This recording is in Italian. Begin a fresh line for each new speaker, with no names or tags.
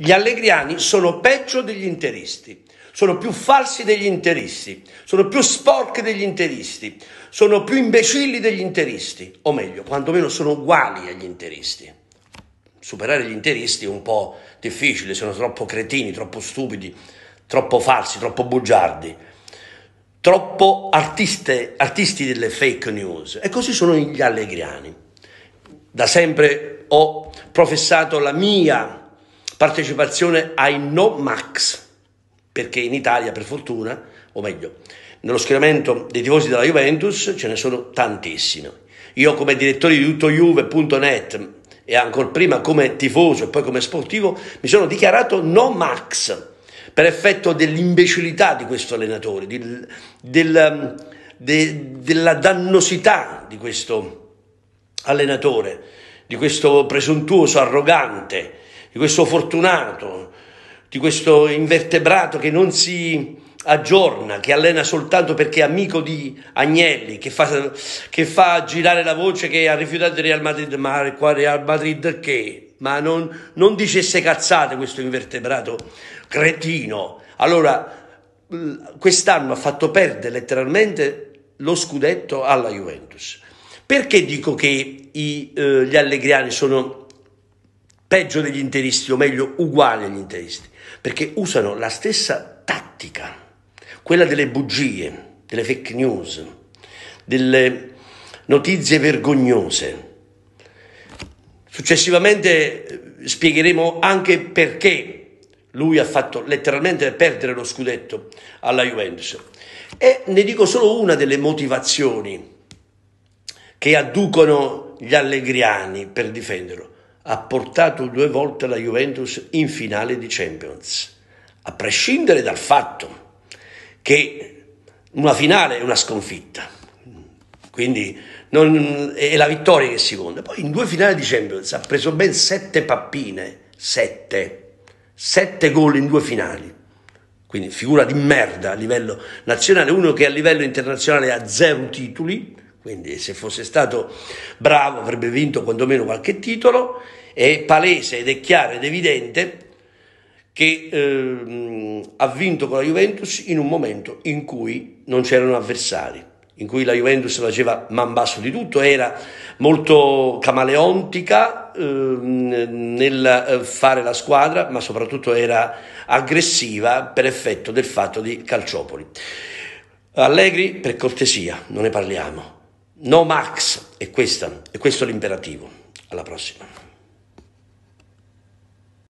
Gli allegriani sono peggio degli interisti, sono più falsi degli interisti, sono più sporchi degli interisti, sono più imbecilli degli interisti, o meglio, quantomeno sono uguali agli interisti. Superare gli interisti è un po' difficile, sono troppo cretini, troppo stupidi, troppo falsi, troppo bugiardi, troppo artiste, artisti delle fake news. E così sono gli allegriani. Da sempre ho professato la mia partecipazione ai no max, perché in Italia per fortuna, o meglio, nello schieramento dei tifosi della Juventus ce ne sono tantissimi. Io come direttore di tuttojuve.net e ancora prima come tifoso e poi come sportivo mi sono dichiarato no max per effetto dell'imbecillità di questo allenatore, del, del, de, della dannosità di questo allenatore, di questo presuntuoso, arrogante, di questo fortunato, di questo invertebrato che non si aggiorna, che allena soltanto perché è amico di Agnelli, che fa, che fa girare la voce che ha rifiutato il Real Madrid, ma qua Real Madrid che? Ma non, non dicesse cazzate questo invertebrato cretino. Allora, quest'anno ha fatto perdere letteralmente lo scudetto alla Juventus. Perché dico che i, eh, gli allegriani sono peggio degli interisti, o meglio uguali agli interisti, perché usano la stessa tattica, quella delle bugie, delle fake news, delle notizie vergognose. Successivamente eh, spiegheremo anche perché lui ha fatto letteralmente perdere lo scudetto alla Juventus. E ne dico solo una delle motivazioni che adducono gli allegriani per difenderlo ha portato due volte la Juventus in finale di Champions, a prescindere dal fatto che una finale è una sconfitta. Quindi non, è la vittoria che si conta. Poi in due finali di Champions ha preso ben sette pappine, sette, sette gol in due finali. Quindi figura di merda a livello nazionale, uno che a livello internazionale ha zero titoli, quindi se fosse stato bravo avrebbe vinto quantomeno qualche titolo. È palese ed è chiaro ed evidente che eh, ha vinto con la Juventus in un momento in cui non c'erano avversari, in cui la Juventus faceva man basso di tutto, era molto camaleontica ehm, eh, nel fare la squadra, ma soprattutto era aggressiva per effetto del fatto di Calciopoli. Allegri, per cortesia, non ne parliamo No Max, è, questa, è questo l'imperativo. Alla prossima.